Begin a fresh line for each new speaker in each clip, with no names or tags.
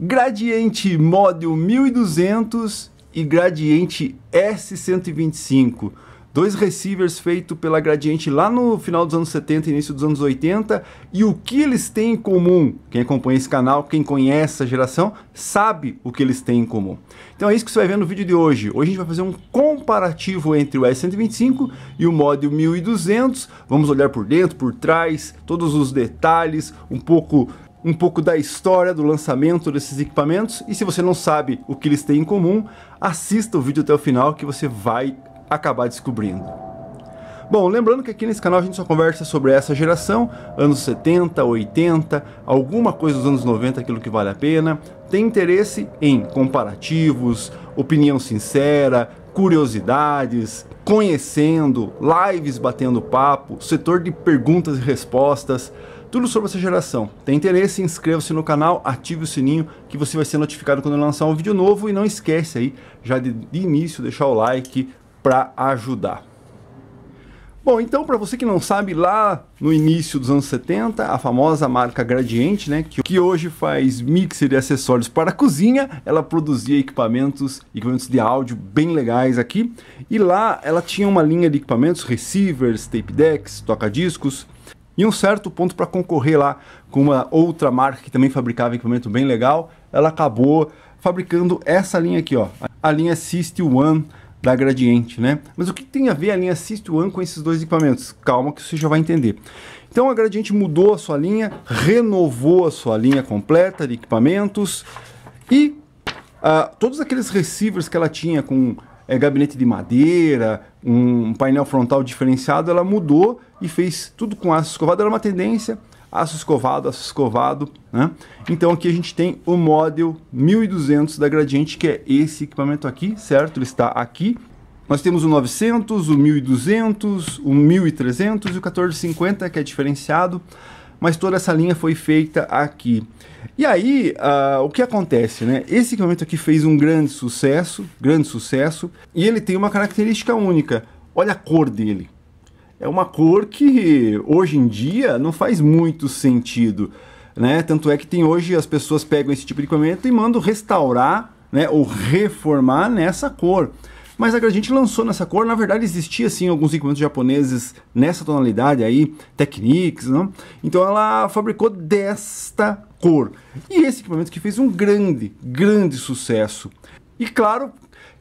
Gradiente Model 1200 e Gradiente S125. Dois receivers feito pela Gradiente lá no final dos anos 70 início dos anos 80. E o que eles têm em comum? Quem acompanha esse canal, quem conhece a geração, sabe o que eles têm em comum. Então é isso que você vai ver no vídeo de hoje. Hoje a gente vai fazer um comparativo entre o S125 e o Model 1200. Vamos olhar por dentro, por trás, todos os detalhes, um pouco um pouco da história do lançamento desses equipamentos e se você não sabe o que eles têm em comum, assista o vídeo até o final que você vai acabar descobrindo. Bom, lembrando que aqui nesse canal a gente só conversa sobre essa geração, anos 70, 80, alguma coisa dos anos 90, aquilo que vale a pena. Tem interesse em comparativos, opinião sincera, curiosidades, conhecendo, lives batendo papo, setor de perguntas e respostas tudo sobre essa geração. Tem interesse? Inscreva-se no canal, ative o sininho que você vai ser notificado quando eu lançar um vídeo novo e não esquece aí, já de, de início, deixar o like para ajudar. Bom, então para você que não sabe, lá no início dos anos 70, a famosa marca Gradiente, né, que, que hoje faz mixer e acessórios para a cozinha, ela produzia equipamentos, equipamentos de áudio bem legais aqui, e lá ela tinha uma linha de equipamentos, receivers, tape decks, toca-discos, e um certo ponto para concorrer lá com uma outra marca que também fabricava equipamento bem legal. Ela acabou fabricando essa linha aqui, ó, a linha Sist One da Gradiente, né? Mas o que tem a ver a linha Sist One com esses dois equipamentos? Calma que você já vai entender. Então a Gradiente mudou a sua linha, renovou a sua linha completa de equipamentos e uh, todos aqueles receivers que ela tinha com é, gabinete de madeira, um painel frontal diferenciado, ela mudou e fez tudo com aço escovado. Era uma tendência, aço escovado, aço escovado. Né? Então aqui a gente tem o Model 1200 da Gradiente, que é esse equipamento aqui, certo? Ele está aqui. Nós temos o 900, o 1200, o 1300 e o 1450, que é diferenciado. Mas toda essa linha foi feita aqui. E aí, uh, o que acontece, né? Esse equipamento aqui fez um grande sucesso, grande sucesso, e ele tem uma característica única. Olha a cor dele é uma cor que hoje em dia não faz muito sentido. Né? Tanto é que tem hoje as pessoas pegam esse tipo de equipamento e mandam restaurar né, ou reformar nessa cor. Mas a gente lançou nessa cor, na verdade existia sim alguns equipamentos japoneses nessa tonalidade aí, Technics, não? então ela fabricou desta cor. E esse equipamento que fez um grande, grande sucesso. E claro,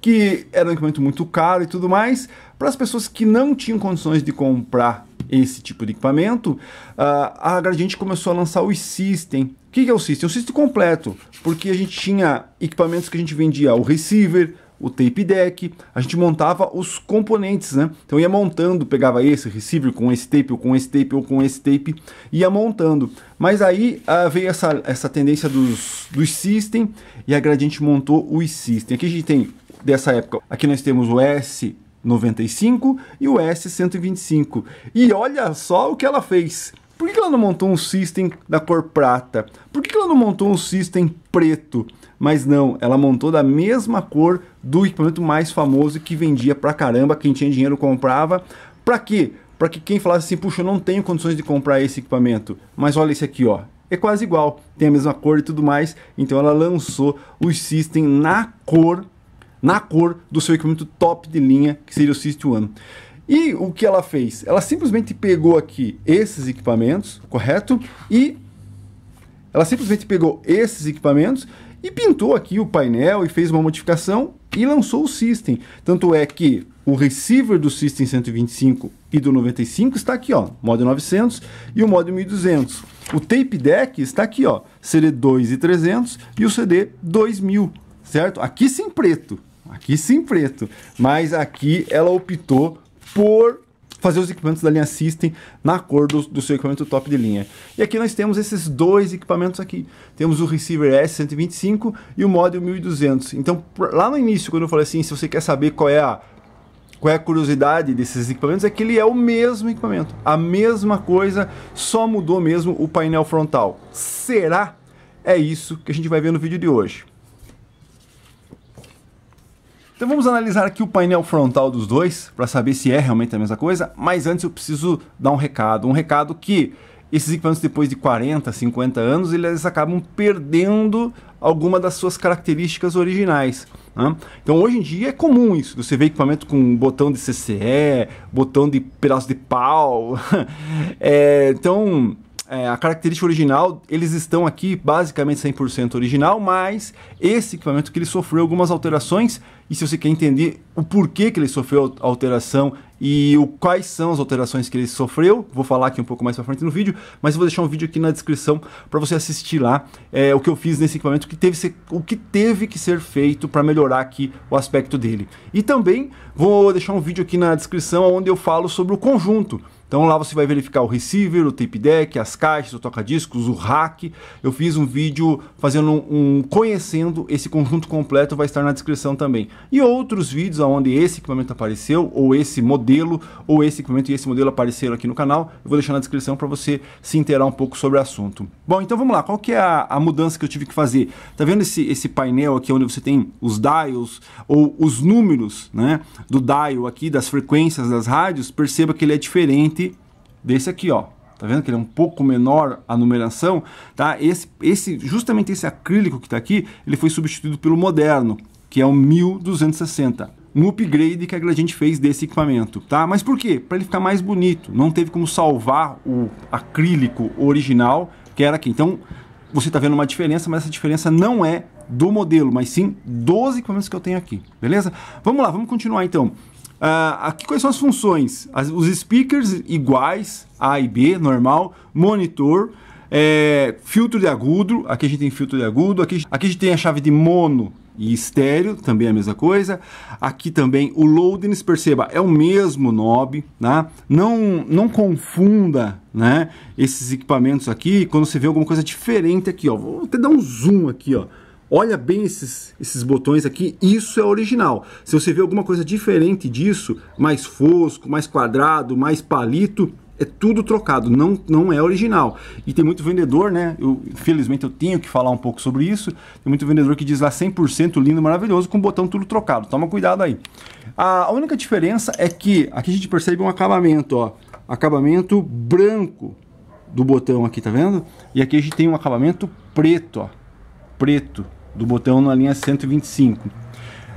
que era um equipamento muito caro e tudo mais. Para as pessoas que não tinham condições de comprar esse tipo de equipamento, ah, a Gradiente começou a lançar o System. O que, que é o System? É o System completo, porque a gente tinha equipamentos que a gente vendia, o receiver, o tape deck, a gente montava os componentes, né? Então ia montando, pegava esse receiver com esse tape, ou com esse tape, ou com esse tape, ia montando. Mas aí uh, veio essa, essa tendência dos, dos System e a Gradiente montou o System. Aqui a gente tem dessa época. Aqui nós temos o S95 e o S125. E olha só o que ela fez. Por que ela não montou um system da cor prata? Por que ela não montou um system preto? Mas não, ela montou da mesma cor do equipamento mais famoso que vendia pra caramba, quem tinha dinheiro comprava. Pra quê? Pra que quem falasse assim, puxa, eu não tenho condições de comprar esse equipamento. Mas olha esse aqui, ó. É quase igual, tem a mesma cor e tudo mais. Então ela lançou o system na cor na cor do seu equipamento top de linha, que seria o System One. E o que ela fez? Ela simplesmente pegou aqui esses equipamentos, correto? E ela simplesmente pegou esses equipamentos e pintou aqui o painel e fez uma modificação e lançou o System. Tanto é que o receiver do System 125 e do 95 está aqui, ó, modo 900 e o modo 1200. O tape deck está aqui, ó, CD 300 e o CD 2000, certo? Aqui sim preto, Aqui sim preto. Mas aqui ela optou por fazer os equipamentos da linha System na cor do, do, seu equipamento top de linha. E aqui nós temos esses dois equipamentos aqui. Temos o Receiver S125 e o Model 1200. Então, lá no início, quando eu falei assim, se você quer saber qual é a qual é a curiosidade desses equipamentos é que ele é o mesmo equipamento, a mesma coisa, só mudou mesmo o painel frontal. Será? É isso que a gente vai ver no vídeo de hoje. Então vamos analisar aqui o painel frontal dos dois para saber se é realmente a mesma coisa, mas antes eu preciso dar um recado, um recado que esses equipamentos depois de 40, 50 anos, eles acabam perdendo alguma das suas características originais. Né? Então hoje em dia é comum isso, você vê equipamento com botão de CCE, botão de pedaço de pau, é, então é, a característica original, eles estão aqui basicamente 100% original, mas esse equipamento que ele sofreu algumas alterações, e se você quer entender o porquê que ele sofreu alteração e o, quais são as alterações que ele sofreu, vou falar aqui um pouco mais pra frente no vídeo, mas vou deixar um vídeo aqui na descrição para você assistir lá é, o que eu fiz nesse equipamento, que teve ser, o que teve que ser feito para melhorar aqui o aspecto dele. E também vou deixar um vídeo aqui na descrição onde eu falo sobre o conjunto, então lá você vai verificar o receiver, o tape deck, as caixas, o toca-discos, o rack. Eu fiz um vídeo fazendo um, um conhecendo esse conjunto completo, vai estar na descrição também. E outros vídeos onde esse equipamento apareceu, ou esse modelo, ou esse equipamento e esse modelo apareceram aqui no canal, eu vou deixar na descrição para você se inteirar um pouco sobre o assunto. Bom, então vamos lá, qual que é a, a mudança que eu tive que fazer? Tá vendo esse, esse painel aqui onde você tem os dials, ou os números né, do dial aqui, das frequências das rádios? Perceba que ele é diferente desse aqui, ó. Tá vendo que ele é um pouco menor a numeração, tá? Esse, esse, justamente esse acrílico que está aqui, ele foi substituído pelo moderno, que é o 1260. Um upgrade que a Gradiente fez desse equipamento, tá? Mas por quê? Para ele ficar mais bonito. Não teve como salvar o acrílico original, que era aqui. Então, você está vendo uma diferença, mas essa diferença não é do modelo, mas sim dos equipamentos que eu tenho aqui, beleza? Vamos lá, vamos continuar então. Uh, aqui, quais são as funções? As, os speakers iguais, A e B, normal, monitor, é, filtro de agudo, aqui a gente tem filtro de agudo, aqui, aqui a gente tem a chave de mono e estéreo, também a mesma coisa. Aqui também o loadings, perceba, é o mesmo knob, né? Não, não confunda, né, esses equipamentos aqui, quando você vê alguma coisa diferente aqui, ó. Vou até dar um zoom aqui, ó. Olha bem esses, esses botões aqui, isso é original. Se você vê alguma coisa diferente disso, mais fosco, mais quadrado, mais palito, é tudo trocado, não, não é original. E tem muito vendedor, né? Eu, infelizmente eu tenho que falar um pouco sobre isso. Tem muito vendedor que diz lá 100% lindo, maravilhoso, com o botão tudo trocado. Toma cuidado aí. A, única diferença é que aqui a gente percebe um acabamento, ó. Acabamento branco do botão aqui, tá vendo? E aqui a gente tem um acabamento preto, ó. Preto do botão na linha 125.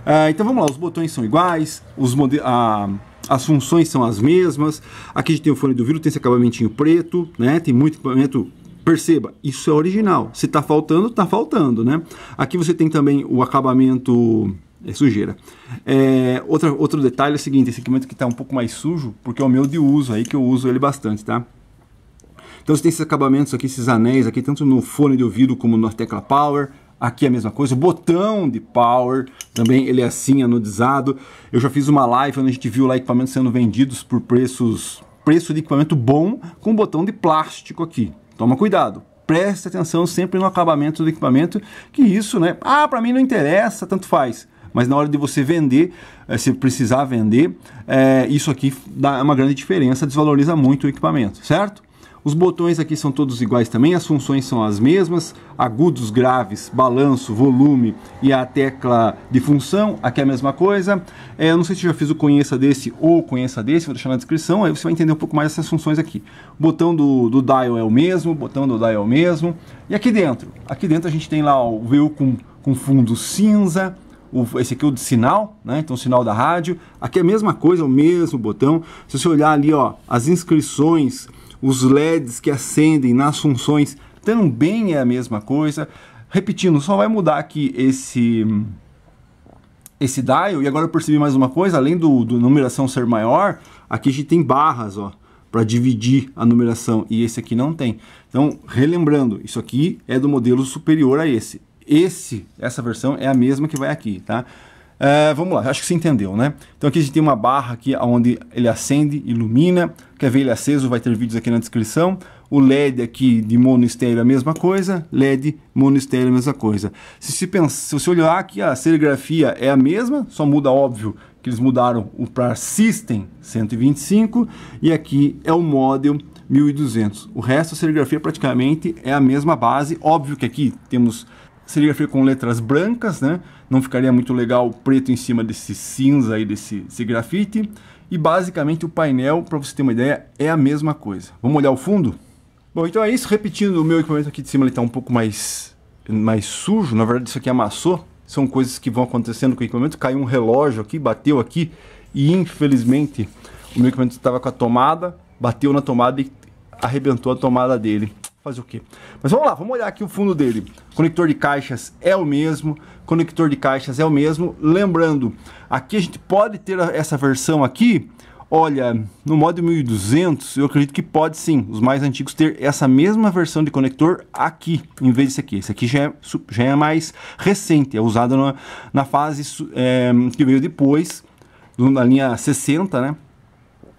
Ah, então vamos lá, os botões são iguais, os a, as funções são as mesmas. Aqui a gente tem o fone do vidro, tem esse acabamentinho preto, né? Tem muito equipamento perceba, isso é original. Se está faltando, está faltando, né? Aqui você tem também o acabamento é sujeira. É, outra, outro detalhe é o seguinte, esse equipamento que está um pouco mais sujo, porque é o meu de uso aí, que eu uso ele bastante, tá? Então você tem esses acabamentos aqui, esses anéis aqui, tanto no fone de ouvido como na tecla power. Aqui é a mesma coisa, o botão de power também ele é assim anodizado. Eu já fiz uma live onde a gente viu lá equipamentos sendo vendidos por preços preço de equipamento bom com botão de plástico aqui. Toma cuidado. Preste atenção sempre no acabamento do equipamento, que isso, né? Ah, para mim não interessa, tanto faz. Mas na hora de você vender, eh, se precisar vender, é, isso aqui dá uma grande diferença, desvaloriza muito o equipamento, certo? Os botões aqui são todos iguais também, as funções são as mesmas, agudos, graves, balanço, volume e a tecla de função, aqui é a mesma coisa. É, eu não sei se já fiz o conheça desse ou conheça desse, vou deixar na descrição, aí você vai entender um pouco mais essas funções aqui. O botão do, do dial é o mesmo, o botão do dial é o mesmo. E aqui dentro, aqui dentro a gente tem lá o view com, com fundo cinza, o, esse aqui é o de sinal, né? Então, sinal da rádio. Aqui é a mesma coisa, é o mesmo botão. Se você olhar ali, ó, as inscrições os LEDs que acendem nas funções também é a mesma coisa. Repetindo, só vai mudar aqui esse esse dial, e agora eu percebi mais uma coisa, além do, do numeração ser maior, aqui a gente tem barras, ó, para dividir a numeração, e esse aqui não tem. Então, relembrando, isso aqui é do modelo superior a esse. Esse, essa versão é a mesma que vai aqui, tá? É, vamos lá, acho que você entendeu, né? Então aqui a gente tem uma barra aqui onde ele acende, ilumina. Quer ver ele aceso? Vai ter vídeos aqui na descrição. O LED aqui de mono estéreo é a mesma coisa, LED mono estéreo é a mesma coisa. Se, pensa, se você olhar aqui, a serigrafia é a mesma, só muda óbvio que eles mudaram o para System 125 e aqui é o model 1200. O resto da serigrafia praticamente é a mesma base, óbvio que aqui temos serigrafia com letras brancas, né? não ficaria muito legal o preto em cima desse cinza aí, desse, desse grafite. E basicamente o painel, para você ter uma ideia, é a mesma coisa. Vamos olhar o fundo? Bom, então é isso. Repetindo, o meu equipamento aqui de cima ele está um pouco mais, mais sujo. Na verdade, isso aqui amassou. São coisas que vão acontecendo com o equipamento. Caiu um relógio aqui, bateu aqui. E infelizmente, o meu equipamento estava com a tomada, bateu na tomada e arrebentou a tomada dele fazer o quê? Mas vamos lá, vamos olhar aqui o fundo dele. Conector de caixas é o mesmo, conector de caixas é o mesmo. Lembrando, aqui a gente pode ter essa versão aqui, olha, no modo 1200, eu acredito que pode sim, os mais antigos ter essa mesma versão de conector aqui, em vez desse aqui. Esse aqui já é, já é mais recente, é usado na, na fase é, que veio depois, na linha 60, né?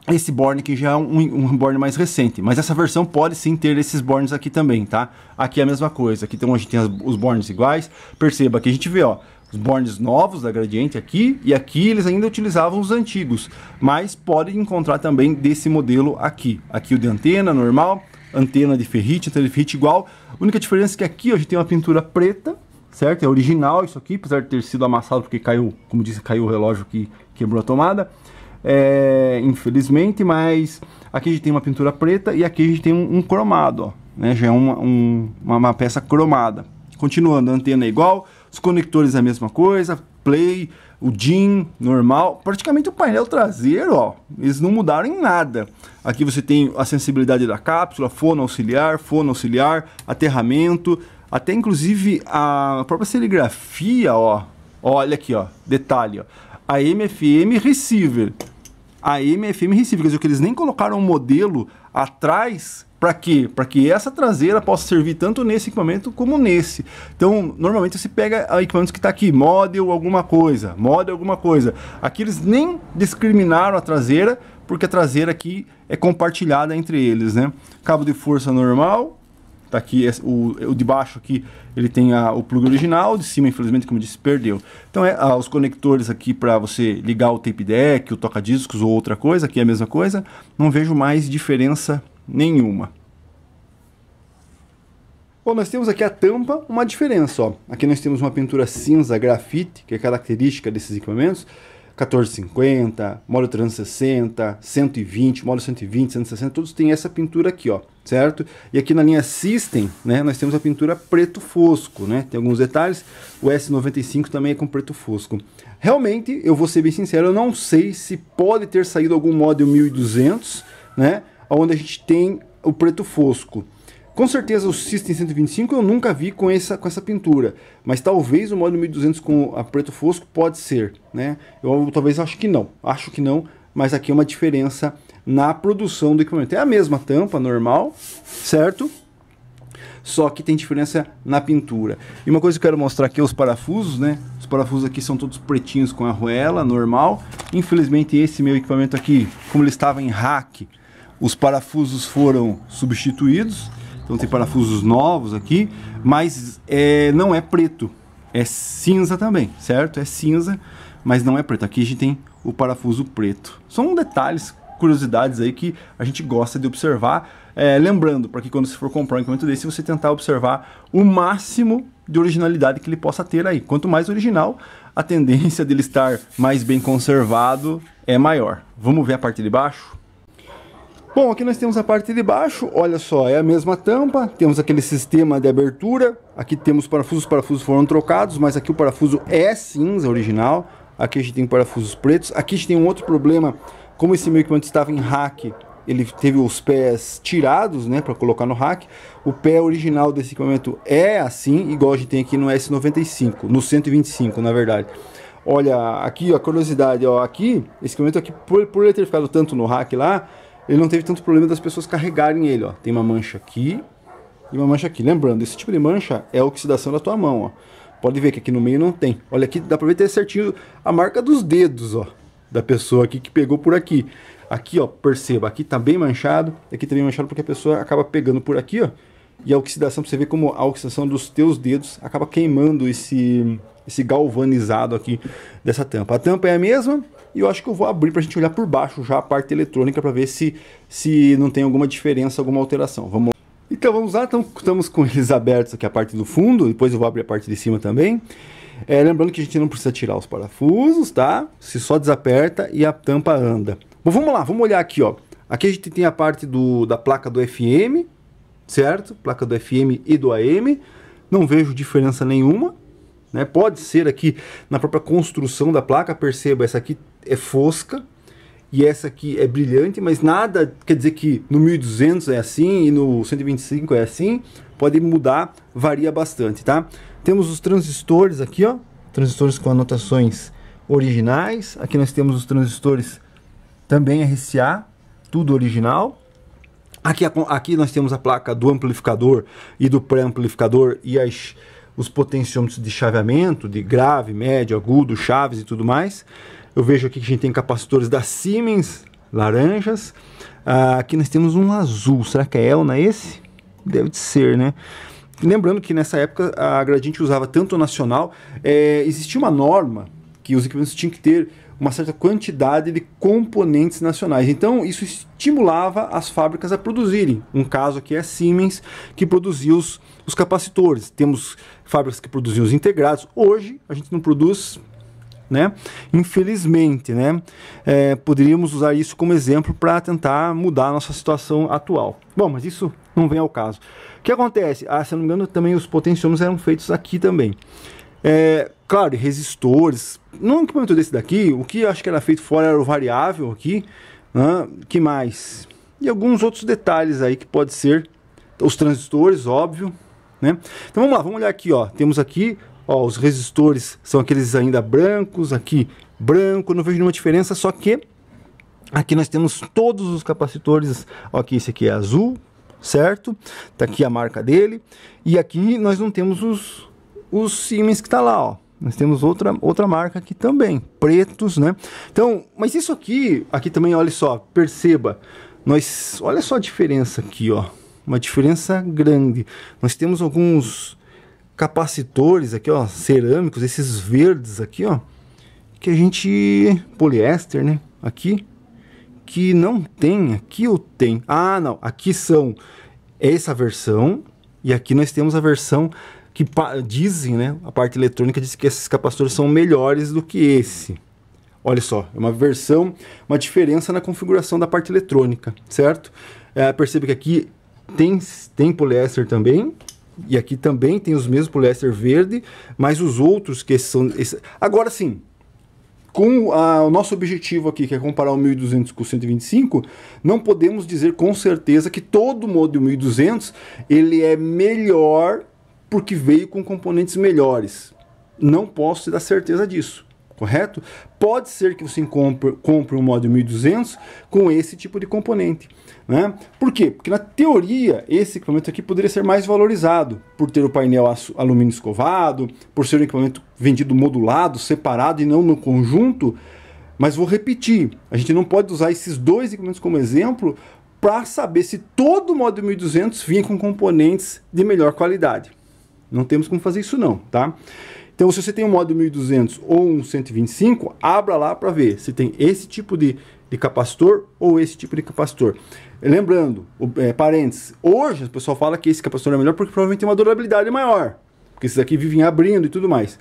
esse borne que já é um, um borne mais recente, mas essa versão pode sim ter esses bornes aqui também, tá? Aqui é a mesma coisa, aqui então a gente tem as, os bornes iguais, perceba que a gente vê, ó, os bornes novos da Gradiente aqui, e aqui eles ainda utilizavam os antigos, mas pode encontrar também desse modelo aqui, aqui o de antena normal, antena de ferrite, antena de ferrite igual, a única diferença é que aqui ó, a gente tem uma pintura preta, certo? É original isso aqui, apesar de ter sido amassado porque caiu, como disse, caiu o relógio que quebrou a tomada, é, infelizmente, mas aqui a gente tem uma pintura preta e aqui a gente tem um, um cromado, ó, né? já é uma, um, uma, uma, peça cromada. Continuando, a antena é igual, os conectores é a mesma coisa, play, o DIN normal, praticamente o painel traseiro, ó, eles não mudaram em nada. Aqui você tem a sensibilidade da cápsula, fono auxiliar, fono auxiliar, aterramento, até inclusive a própria serigrafia, ó, olha aqui, ó, detalhe, ó a MFM receiver. a MFM receiver, quer dizer, que eles nem colocaram um modelo atrás para quê? Para que essa traseira possa servir tanto nesse equipamento como nesse. Então, normalmente você pega equipamentos que está aqui, model alguma coisa, model alguma coisa. Aqui eles nem discriminaram a traseira, porque a traseira aqui é compartilhada entre eles, né? Cabo de força normal, tá aqui é, o, é o de baixo aqui ele tem a, o plug original, de cima infelizmente como eu disse perdeu. Então é a, ah, os conectores aqui para você ligar o tape deck, o toca discos ou outra coisa, aqui é a mesma coisa. Não vejo mais diferença nenhuma. Bom, nós temos aqui a tampa, uma diferença, ó. Aqui nós temos uma pintura cinza grafite, que é característica desses equipamentos. 1450, molho 360, 120, molho 120, 160, todos têm essa pintura aqui, ó, certo? E aqui na linha System, né, nós temos a pintura preto fosco, né? Tem alguns detalhes. O S95 também é com preto fosco. Realmente, eu vou ser bem sincero, eu não sei se pode ter saído algum modelo 1200, né, onde a gente tem o preto fosco. Com certeza o System 125 eu nunca vi com essa, com essa pintura, mas talvez o modelo 1200 com a preto fosco pode ser, né? Eu talvez acho que não, acho que não, mas aqui é uma diferença na produção do equipamento. É a mesma tampa normal, certo? Só que tem diferença na pintura. E uma coisa que eu quero mostrar aqui é os parafusos, né? Os parafusos aqui são todos pretinhos com arruela, normal. Infelizmente esse meu equipamento aqui, como ele estava em rack, os parafusos foram substituídos então tem parafusos novos aqui, mas é, não é preto. É cinza também, certo? É cinza, mas não é preto. Aqui a gente tem o parafuso preto. São detalhes, curiosidades aí que a gente gosta de observar. É, lembrando, para que quando você for comprar um equipamento desse, você tentar observar o máximo de originalidade que ele possa ter aí. Quanto mais original, a tendência dele estar mais bem conservado é maior. Vamos ver a parte de baixo? Bom, aqui nós temos a parte de baixo, olha só, é a mesma tampa, temos aquele sistema de abertura, aqui temos parafusos, parafusos foram trocados, mas aqui o parafuso é cinza original, aqui a gente tem parafusos pretos, aqui a gente tem um outro problema, como esse meu equipamento estava em rack, ele teve os pés tirados, né, para colocar no rack, o pé original desse equipamento é assim, igual a gente tem aqui no S95, no 125 na verdade. Olha, aqui a curiosidade, ó, aqui, esse equipamento aqui, por, por ele ter ficado tanto no rack lá, ele não teve tanto problema das pessoas carregarem ele, ó. Tem uma mancha aqui e uma mancha aqui. Lembrando, esse tipo de mancha é a oxidação da tua mão, ó. Pode ver que aqui no meio não tem. Olha aqui, dá pra ver ter certinho a marca dos dedos, ó. Da pessoa aqui que pegou por aqui. Aqui, ó, perceba, aqui tá bem manchado. Aqui tá manchado porque a pessoa acaba pegando por aqui, ó. E a oxidação, você ver como a oxidação dos teus dedos acaba queimando esse, esse galvanizado aqui dessa tampa. A tampa é a mesma, e eu acho que eu vou abrir para a gente olhar por baixo já a parte eletrônica para ver se, se não tem alguma diferença, alguma alteração. Vamos Então vamos lá, então, estamos com eles abertos aqui a parte do fundo, depois eu vou abrir a parte de cima também. É, lembrando que a gente não precisa tirar os parafusos, tá? Se só desaperta e a tampa anda. Bom, vamos lá, vamos olhar aqui, ó. Aqui a gente tem a parte do, da placa do FM, certo? Placa do FM e do AM. Não vejo diferença nenhuma. Né? Pode ser aqui na própria construção da placa, perceba, essa aqui é fosca e essa aqui é brilhante, mas nada quer dizer que no 1200 é assim e no 125 é assim, pode mudar, varia bastante, tá? Temos os transistores aqui, ó, transistores com anotações originais, aqui nós temos os transistores também RCA, tudo original, Aqui, aqui nós temos a placa do amplificador e do pré-amplificador e as os potenciômetros de chaveamento, de grave, médio, agudo, chaves e tudo mais. Eu vejo aqui que a gente tem capacitores da Siemens, laranjas. Ah, aqui nós temos um azul. Será que é Elna esse? Deve de ser, né? Lembrando que nessa época a Gradiente usava tanto nacional, é, existia uma norma que os equipamentos tinham que ter uma certa quantidade de componentes nacionais. Então, isso estimulava as fábricas a produzirem. Um caso aqui é a Siemens, que produziu os, os capacitores. Temos fábricas que produziam os integrados. Hoje, a gente não produz né? Infelizmente, né? É, poderíamos usar isso como exemplo para tentar mudar a nossa situação atual. Bom, mas isso não vem ao caso. O que acontece? Ah, se não me engano, também os potenciômetros eram feitos aqui também. É, Claro, resistores. Num equipamento desse daqui, o que acho que era feito fora era o variável aqui. Né? que mais? E alguns outros detalhes aí que pode ser os transistores, óbvio. Né? Então vamos lá, vamos olhar aqui. Ó. Temos aqui ó, os resistores, são aqueles ainda brancos, aqui branco, não vejo nenhuma diferença, só que aqui nós temos todos os capacitores. Ó, aqui esse aqui é azul, certo? Tá aqui a marca dele. E aqui nós não temos os, os Siemens que está lá, ó. Nós temos outra, outra marca aqui também, pretos, né? Então, mas isso aqui, aqui também, olha só, perceba. Nós, olha só a diferença aqui, ó. Uma diferença grande. Nós temos alguns capacitores aqui, ó, cerâmicos, esses verdes aqui, ó, que a gente poliéster, né? Aqui que não tem, aqui eu tenho. Ah, não, aqui são essa versão e aqui nós temos a versão que dizem, né? A parte eletrônica diz que esses capacitores são melhores do que esse. Olha só, é uma versão, uma diferença na configuração da parte eletrônica, certo? É, percebe que aqui tem, tem poliéster também, e aqui também tem os mesmos poliéster verde, mas os outros que são... Esse... Agora sim, com a, o nosso objetivo aqui, que é comparar o 1200 com o 125, não podemos dizer com certeza que todo modelo 1200 ele é melhor porque veio com componentes melhores. Não posso te dar certeza disso, correto? Pode ser que você compre, compre um modo 1200 com esse tipo de componente. Né? Por quê? Porque na teoria esse equipamento aqui poderia ser mais valorizado por ter o painel alumínio escovado, por ser um equipamento vendido modulado, separado e não no conjunto. Mas vou repetir, a gente não pode usar esses dois equipamentos como exemplo para saber se todo o modo 1200 vinha com componentes de melhor qualidade. Não temos como fazer isso não, tá? Então, se você tem um modo 1200 ou um 125, abra lá para ver se tem esse tipo de, de capacitor ou esse tipo de capacitor. Lembrando, o, é, parênteses, hoje o pessoal fala que esse capacitor é melhor porque provavelmente tem uma durabilidade maior, porque esses aqui vivem abrindo e tudo mais.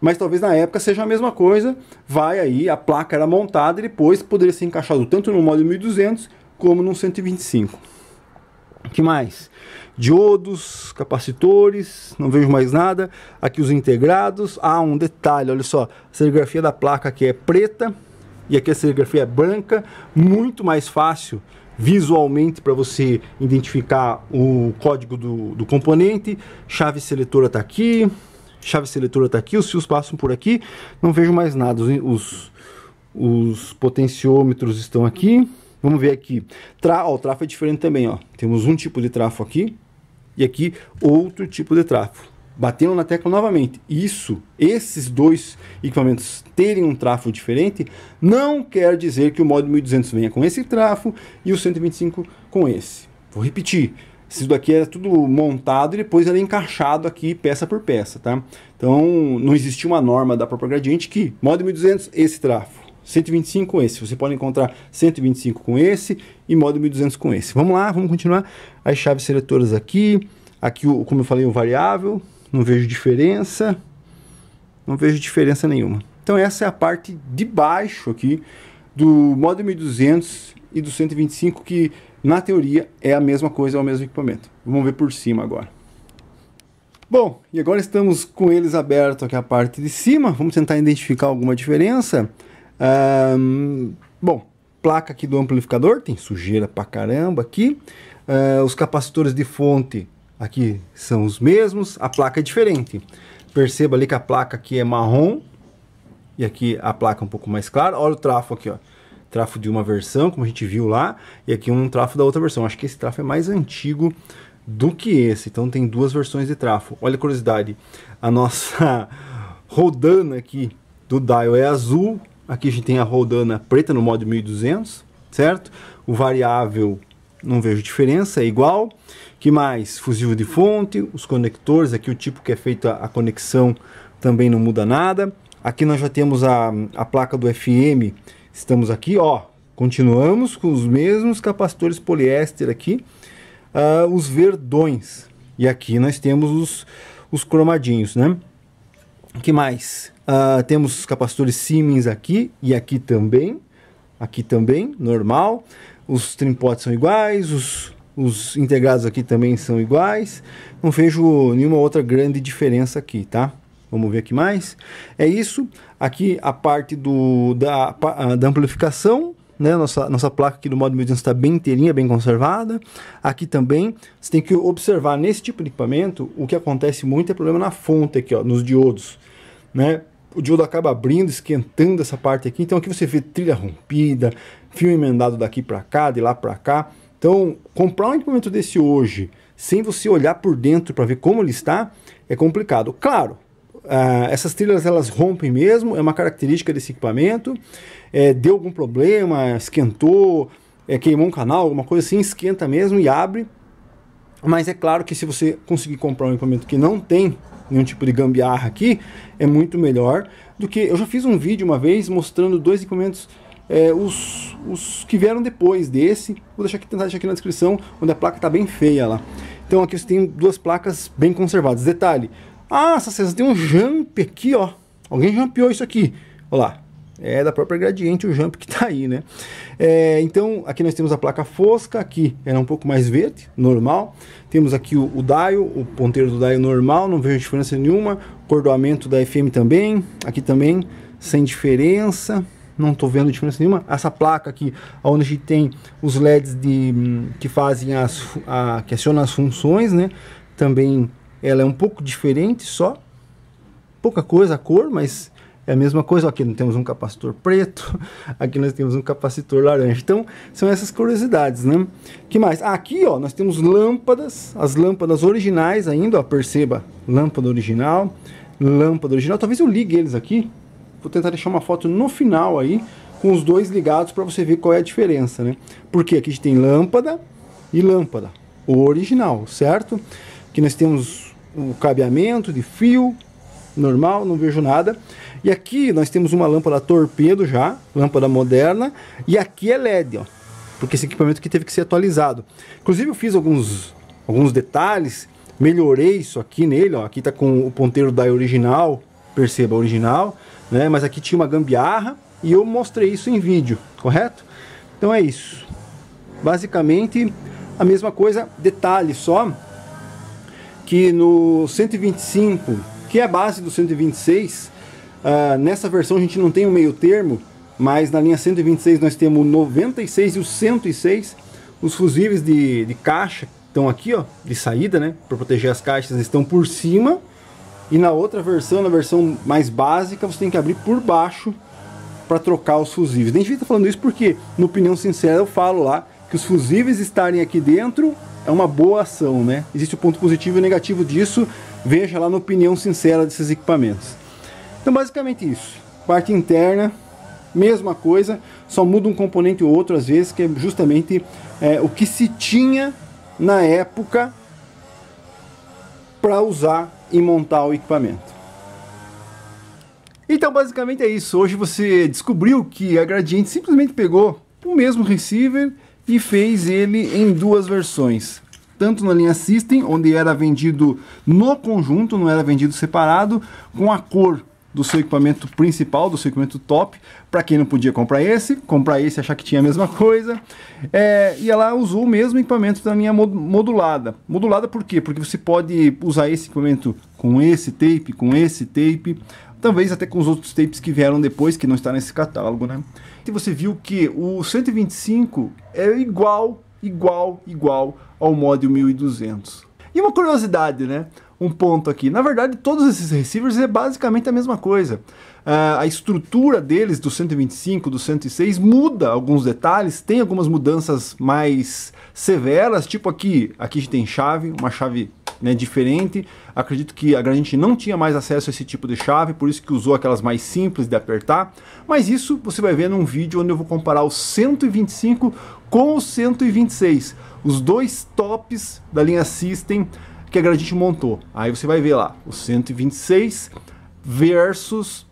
Mas talvez na época seja a mesma coisa, vai aí, a placa era montada e depois poderia ser encaixado tanto no modo 1200 como no 125. que mais? diodos, capacitores, não vejo mais nada. Aqui os integrados. Ah, um detalhe, olha só, a serigrafia da placa aqui é preta e aqui a serigrafia é branca, muito mais fácil visualmente para você identificar o código do, do componente. Chave seletora está aqui, chave seletora está aqui, os fios passam por aqui, não vejo mais nada. Os, os potenciômetros estão aqui. Vamos ver aqui. Tra, o trafo é diferente também, ó. Temos um tipo de trafo aqui, e aqui outro tipo de tráfego. Batendo na tecla novamente, isso, esses dois equipamentos terem um tráfego diferente, não quer dizer que o modo 1200 venha com esse tráfego e o 125 com esse. Vou repetir, isso daqui era é tudo montado e depois era é encaixado aqui peça por peça, tá? Então não existia uma norma da própria Gradiente que modo 1200 esse tráfego. 125 com esse. Você pode encontrar 125 com esse e modo 1200 com esse. Vamos lá, vamos continuar. As chaves seletoras aqui. Aqui, como eu falei, o variável. Não vejo diferença. Não vejo diferença nenhuma. Então essa é a parte de baixo aqui do modo 1200 e do 125 que na teoria é a mesma coisa, é o mesmo equipamento. Vamos ver por cima agora. Bom, e agora estamos com eles abertos aqui a parte de cima. Vamos tentar identificar alguma diferença. Um, bom, placa aqui do amplificador, tem sujeira pra caramba aqui. Uh, os capacitores de fonte aqui são os mesmos, a placa é diferente. Perceba ali que a placa aqui é marrom e aqui a placa é um pouco mais clara. Olha o trafo aqui, ó. Trafo de uma versão, como a gente viu lá, e aqui um trafo da outra versão. Acho que esse trafo é mais antigo do que esse. Então tem duas versões de trafo. Olha a curiosidade, a nossa rodana aqui do dial é azul, Aqui a gente tem a Roldana preta no modo 1200, certo? O variável, não vejo diferença, é igual. Que mais? Fusível de fonte, os conectores, aqui o tipo que é feita a conexão também não muda nada. Aqui nós já temos a, a placa do FM, estamos aqui, ó, continuamos com os mesmos capacitores poliéster aqui, uh, os verdões. E aqui nós temos os, os cromadinhos, né? que mais? Uh, temos os capacitores Siemens aqui e aqui também. Aqui também, normal. Os trimpotes são iguais, os, os integrados aqui também são iguais. Não vejo nenhuma outra grande diferença aqui, tá? Vamos ver aqui mais. É isso. Aqui a parte do, da, ah, da amplificação, né? Nossa, nossa placa aqui do modo mediano está bem inteirinha, bem conservada. Aqui também, você tem que observar nesse tipo de equipamento, o que acontece muito é problema na fonte aqui, ó, nos diodos, né? o diodo acaba abrindo, esquentando essa parte aqui. Então aqui você vê trilha rompida, fio emendado daqui para cá, de lá para cá. Então, comprar um equipamento desse hoje, sem você olhar por dentro para ver como ele está, é complicado. Claro, Uh, essas trilhas elas rompem mesmo, é uma característica desse equipamento. É, deu algum problema, esquentou, é, queimou um canal, alguma coisa assim, esquenta mesmo e abre. Mas é claro que se você conseguir comprar um equipamento que não tem nenhum tipo de gambiarra aqui, é muito melhor do que. Eu já fiz um vídeo uma vez mostrando dois equipamentos. É, os, os que vieram depois desse, vou deixar aqui, tentar deixar aqui na descrição, onde a placa está bem feia lá. Então aqui você tem duas placas bem conservadas. Detalhe, ah, essa cesta tem um jump aqui, ó. Alguém jampeou isso aqui. Olha lá, é da própria gradiente o jump que está aí, né? É, então, aqui nós temos a placa fosca, aqui era um pouco mais verde, normal. Temos aqui o, o dial, o ponteiro do dial normal, não vejo diferença nenhuma. Cordoamento da FM também, aqui também, sem diferença. Não estou vendo diferença nenhuma. Essa placa aqui, onde a gente tem os LEDs de, que fazem as, a, que acionam as funções, né? Também ela é um pouco diferente só. Pouca coisa a cor, mas é a mesma coisa, aqui nós temos um capacitor preto, aqui nós temos um capacitor laranja. Então, são essas curiosidades, né? Que mais? Ah, aqui, ó, nós temos lâmpadas, as lâmpadas originais ainda, ó, perceba, lâmpada original, lâmpada original. Talvez eu ligue eles aqui. Vou tentar deixar uma foto no final aí com os dois ligados para você ver qual é a diferença, né? Porque aqui a gente tem lâmpada e lâmpada, o original, certo? Que nós temos o cabeamento de fio, normal, não vejo nada. E aqui nós temos uma lâmpada torpedo já, lâmpada moderna, e aqui é LED, ó, porque esse equipamento aqui teve que ser atualizado. Inclusive eu fiz alguns, alguns detalhes, melhorei isso aqui nele, ó, aqui tá com o ponteiro da original, perceba, original, né, mas aqui tinha uma gambiarra, e eu mostrei isso em vídeo, correto? Então é isso. Basicamente a mesma coisa, detalhe só, que no 125 que é a base do 126. Uh, ah, nessa versão a gente não tem um meio termo, mas na linha 126 nós temos o 96 e o 106. Os fusíveis de, de caixa estão aqui, ó, de saída, né, para proteger as caixas, estão por cima. E na outra versão, na versão mais básica, você tem que abrir por baixo para trocar os fusíveis. Nem devia estar tá falando isso porque, no opinião sincera, eu falo lá que os fusíveis estarem aqui dentro é uma boa ação, né? Existe o ponto positivo e negativo disso, Veja lá na opinião sincera desses equipamentos. Então basicamente isso. Parte interna, mesma coisa, só muda um componente ou outro às vezes, que é justamente é, o que se tinha na época para usar e montar o equipamento. Então basicamente é isso. Hoje você descobriu que a Gradiente simplesmente pegou o mesmo receiver e fez ele em duas versões tanto na linha System, onde era vendido no conjunto, não era vendido separado, com a cor do seu equipamento principal, do seu equipamento top, para quem não podia comprar esse, comprar esse achar que tinha a mesma coisa, é, e ela usou o mesmo equipamento da linha modulada. Modulada por quê? Porque você pode usar esse equipamento com esse tape, com esse tape, talvez até com os outros tapes que vieram depois, que não está nesse catálogo, né? E você viu que o 125 é igual igual, igual ao mod 1200. E uma curiosidade, né? Um ponto aqui. Na verdade, todos esses receivers é basicamente a mesma coisa. Uh, a estrutura deles, do 125, do 106, muda alguns detalhes, tem algumas mudanças mais severas, tipo aqui, aqui a gente tem chave, uma chave né, diferente. Acredito que a gente não tinha mais acesso a esse tipo de chave, por isso que usou aquelas mais simples de apertar. Mas isso você vai ver num vídeo onde eu vou comparar o 125 com o 126, os dois tops da linha System que a gente montou. Aí você vai ver lá o 126 versus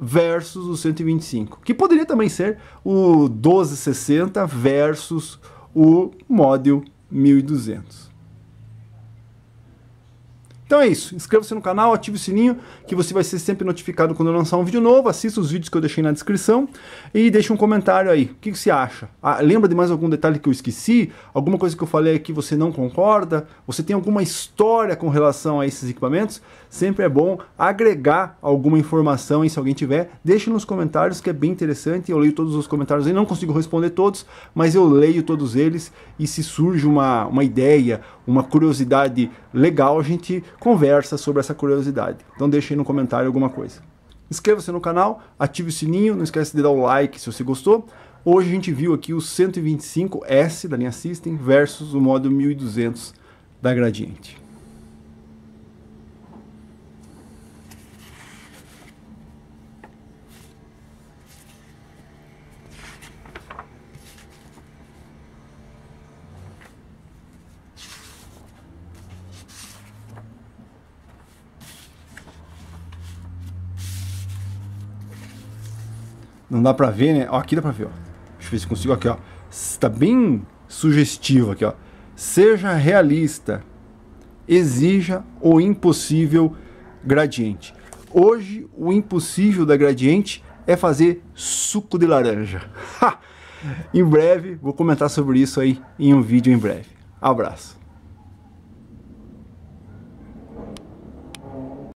versus o 125, que poderia também ser o 1260 versus o Model 1200. Então é isso. Inscreva-se no canal, ative o sininho, que você vai ser sempre notificado quando eu lançar um vídeo novo. Assista os vídeos que eu deixei na descrição e deixe um comentário aí. O que, você acha? Ah, lembra de mais algum detalhe que eu esqueci? Alguma coisa que eu falei que você não concorda? Você tem alguma história com relação a esses equipamentos? Sempre é bom agregar alguma informação, e se alguém tiver, deixe nos comentários que é bem interessante. Eu leio todos os comentários e não consigo responder todos, mas eu leio todos eles e se surge uma, uma ideia, uma curiosidade legal, a gente conversa sobre essa curiosidade. Então deixe aí no comentário alguma coisa. Inscreva-se no canal, ative o sininho, não esquece de dar o like se você gostou. Hoje a gente viu aqui o 125S da linha System versus o modo 1200 da Gradiente. Não dá pra ver, né? Ó, aqui dá pra ver, ó. Deixa eu ver se consigo aqui, ó. Tá bem sugestivo aqui, ó. Seja realista. Exija o impossível gradiente. Hoje, o impossível da gradiente é fazer suco de laranja. Ha! Em breve, vou comentar sobre isso aí em um vídeo em breve. Abraço.